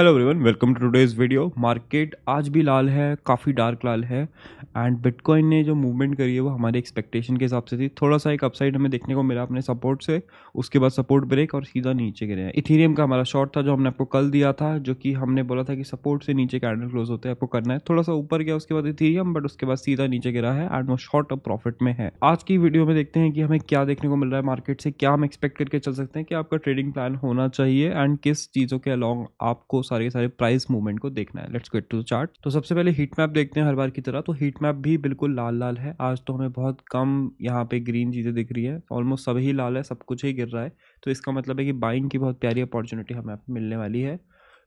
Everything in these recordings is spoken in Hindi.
hello everyone welcome to today's video market आज भी लाल है काफ़ी डार्क लाल है एंड बिटकॉइन ने जो मूवमेंट करी है वो हमारे एक्सपेक्टेशन के हिसाब से थी थोड़ा सा एक अपसाइड हमें देखने को मिला अपने सपोर्ट से उसके बाद सपोर्ट ब्रेक और सीधा नीचे गिरे हैं इथेरियम का हमारा शॉर्ट था जो हमने आपको कल दिया था जो कि हमने बोला था कि सपोर्ट से नीचे कैंडल क्लोज होते हैं आपको करना है थोड़ा सा ऊपर गया उसके बाद इथीरियम बट उसके बाद सीधा नीचे गिरा है एंड वो शॉर्ट अब प्रॉफिट में है आज की वीडियो में देखते हैं कि हमें क्या देखने को मिल रहा है मार्केट से क्या हम एक्सपेक्ट करके चल सकते हैं कि आपका ट्रेडिंग प्लान होना चाहिए एंड किस चीज़ों के अलॉन्ग आपको सारे के सारे प्राइस मूवमेंट को देखना है लेट्स गेट टू चार्ट तो सबसे पहले हीट मैप देखते हैं हर बार की तरह तो हीट मैप भी बिल्कुल लाल लाल है आज तो हमें बहुत कम यहाँ पे ग्रीन चीज़ें दिख रही है ऑलमोस्ट सभी लाल है सब कुछ ही गिर रहा है तो इसका मतलब है कि बाइंग की बहुत प्यारी अपॉर्चुनिटी हमें मिलने वाली है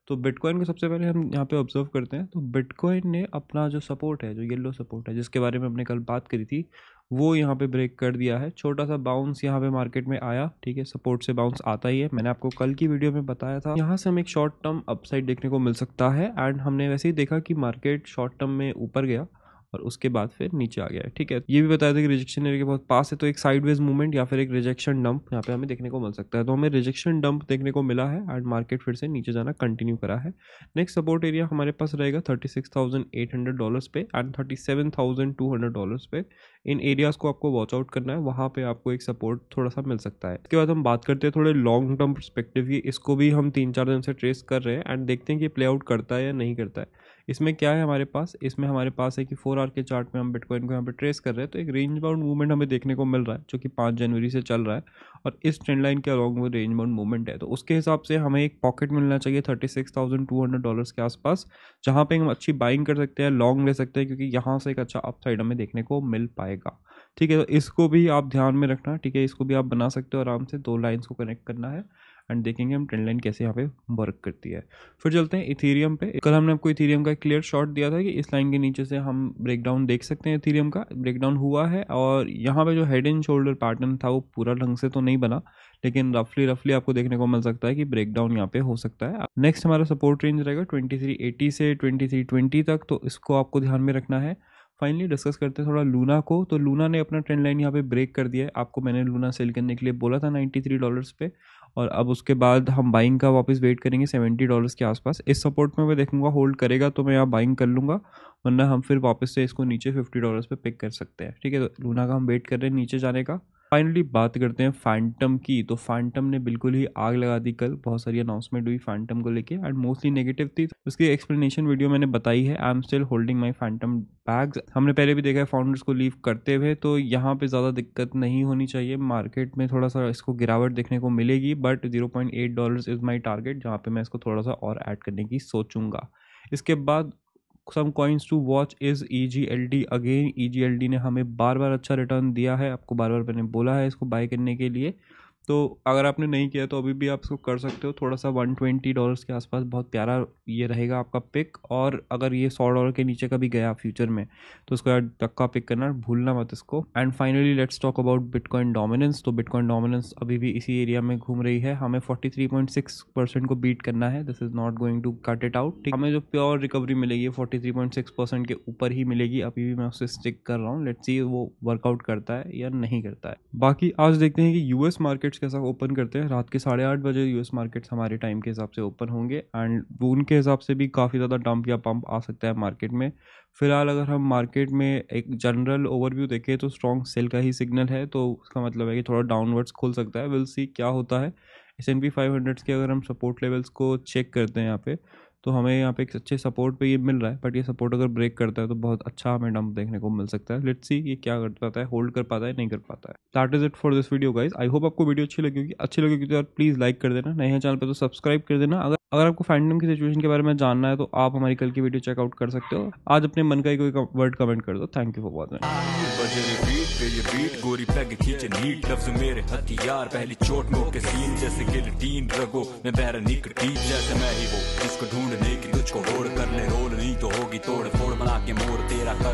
तो बिटकॉइन को सबसे पहले हम यहाँ पे ऑब्जर्व करते हैं तो बिटकॉइन ने अपना जो सपोर्ट है जो येलो सपोर्ट है जिसके बारे में हमने कल बात करी थी वो यहाँ पे ब्रेक कर दिया है छोटा सा बाउंस यहाँ पे मार्केट में आया ठीक है सपोर्ट से बाउंस आता ही है मैंने आपको कल की वीडियो में बताया था यहाँ से हमें एक शॉर्ट टर्म अपसाइड देखने को मिल सकता है एंड हमने वैसे ही देखा कि मार्केट शॉर्ट टर्म में ऊपर गया और उसके बाद फिर नीचे आ गया है ठीक है ये भी बताया था कि रिजेक्शन एरिया के बहुत पास है तो एक साइडवेज मूवमेंट या फिर एक रिजेक्शन डंप यहाँ पे हमें देखने को मिल सकता है तो हमें रिजेक्शन डंप देखने को मिला है एंड मार्केट फिर से नीचे जाना कंटिन्यू करा है नेक्स्ट सपोर्ट एरिया हमारे पास रहेगा thirty six thousand eight hundred dollars पे and thirty seven thousand two hundred dollars पे इन एरियाज़ को आपको वॉच आउट करना है वहाँ पे आपको एक सपोर्ट थोड़ा सा मिल सकता है इसके बाद हम बात करते हैं थोड़े लॉन्ग टर्म परस्पेक्टिव की इसको भी हम तीन चार दिन से ट्रेस कर रहे हैं एंड देखते हैं कि प्ले आउट करता है या नहीं करता है इसमें क्या है हमारे पास इसमें हमारे पास है कि फोर आर के चार्ट में हम बिटकॉइन को यहाँ पे ट्रेस कर रहे हैं तो एक रेंज बाउंड मूवमेंट हमें देखने को मिल रहा है जो कि पाँच जनवरी से चल रहा है और इस ट्रेंड लाइन के अलॉन्ग वो रेंज बाउंड मूवमेंट है तो उसके हिसाब से हमें एक पॉकेट मिलना चाहिए thirty six thousand two hundred dollars के आसपास जहाँ पे हम अच्छी बाइंग कर सकते हैं लॉन्ग ले सकते हैं क्योंकि यहाँ से एक अच्छा अपसाइड हमें देखने को मिल पाएगा ठीक है तो इसको भी आप ध्यान में रखना ठीक है इसको भी आप बना सकते हो आराम से दो लाइन्स को कनेक्ट करना है एंड देखेंगे हम ट्रेंड लाइन कैसे यहाँ पे वर्क करती है फिर चलते हैं इथीरियम पे कल हमने आपको इथीरियम का एक क्लियर शॉट दिया था कि इस लाइन के नीचे से हम ब्रेकडाउन देख सकते हैं इथीरियम का ब्रेकडाउन हुआ है और यहाँ पे जो हेड एंड शोल्डर पैटर्न था वो पूरा ढंग से तो नहीं बना लेकिन रफली रफली आपको देखने को मिल सकता है कि ब्रेकडाउन यहाँ पे हो सकता है नेक्स्ट हमारा सपोर्ट रेंज रहेगा ट्वेंटी से ट्वेंटी तक तो इसको आपको ध्यान में रखना है फाइनली डिस्कस करते हैं थोड़ा लूना को तो लूना ने अपना ट्रेंड लाइन यहाँ पे ब्रेक कर दिया है आपको मैंने लूना सेल करने के लिए बोला था नाइन्टी थ्री डॉलर्स पे और अब उसके बाद हम बाइंग का वापस वेट करेंगे सेवेंटी डॉलर्स के आसपास इस सपोर्ट में मैं देखूंगा होल्ड करेगा तो मैं यहाँ बाइंग कर लूँगा वरना हम फिर वापस से इसको नीचे फिफ्टी डॉलर्स पर पिक कर सकते हैं ठीक है तो लूना का हम वेट कर रहे हैं नीचे जाने का फाइनली बात करते हैं फैंटम की तो फैंटम ने बिल्कुल ही आग लगा दी कल बहुत सारी अनाउंसमेंट हुई फैंटम को लेके एंड मोस्टली नेगेटिव थी उसकी एक्सप्लेनेशन वीडियो मैंने बताई है I am still holding my Fantom bags हमने पहले भी देखा है फाउंडर्स को लीव करते हुए तो यहाँ पे ज़्यादा दिक्कत नहीं होनी चाहिए मार्केट में थोड़ा सा इसको गिरावट देखने को मिलेगी but zero point eight dollar is my target जहाँ पे मैं इसको थोड़ा सा और ऐड करने की सोचूंगा इसके बाद some coins to watch is E G L D again E G L D ने हमें बार बार अच्छा रिटर्न दिया है आपको बार बार मैंने बोला है इसको बाय करने के लिए तो अगर आपने नहीं किया तो अभी भी आप इसको कर सकते हो थोड़ा सा वन ट्वेंटी डॉलर्स के आसपास बहुत प्यारा ये रहेगा आपका पिक और अगर ये सौ डॉलर के नीचे का भी गया फ्यूचर में तो उसको धक्का पिक करना भूलना मत इसको and finally let's talk about Bitcoin dominance तो बिटकॉइन डोमिनेंस अभी भी इसी एरिया में घूम रही है हमें forty three point six percent को बीट करना है this is not going to cut it out हमें जो प्योर रिकवरी मिलेगी forty three point six percent के ऊपर ही मिलेगी अभी भी मैं उससे स्टिक कर रहा हूँ लेट्स सी वो वर्कआउट करता है या नहीं करता है बाकी आज देखते हैं कि यूएस मार्केट मार्केट्स के साथ ओपन करते हैं रात के साढ़े आठ बजे यूएस मार्केट्स हमारे टाइम के हिसाब से ओपन होंगे एंड बून के हिसाब से भी काफ़ी ज़्यादा डंप या पंप आ सकता है मार्केट में फिलहाल अगर हम मार्केट में एक जनरल ओवरव्यू देखें तो स्ट्रॉन्ग सेल का ही सिग्नल है तो उसका मतलब है कि थोड़ा डाउनवर्ड्स खुल सकता है विल सी क्या होता है S and P five hundreds के अगर हम सपोर्ट लेवल्स को चेक करते हैं यहाँ पे तो हमें यहाँ पे एक अच्छे सपोर्ट पे ये मिल रहा है बट ये सपोर्ट अगर ब्रेक करता है तो बहुत अच्छा हमें डंप देखने को मिल सकता है लेट्स सी ये क्या कर पाता है होल्ड कर पाता है नहीं कर पाता है that is it for this video guys I hope आपको वीडियो अच्छी लगी होगी अच्छी लगेगी तो यार प्लीज़ लाइक कर देना नए चैनल पर तो सब्सक्राइब कर देना अगर अगर आपको फैंडम की सिचुएशन के बारे में जानना है तो आप हमारी कल की वीडियो चेकआउट कर सकते हो आज अपने मन का ही कोई वर्ड कमेंट कर दो थैंक यू फॉर वॉचिंग जिसको ढूंढने की तुझको रोड कर ले रोल नहीं तो होगी तोड़ फोड़ बना के मोर तेरा कर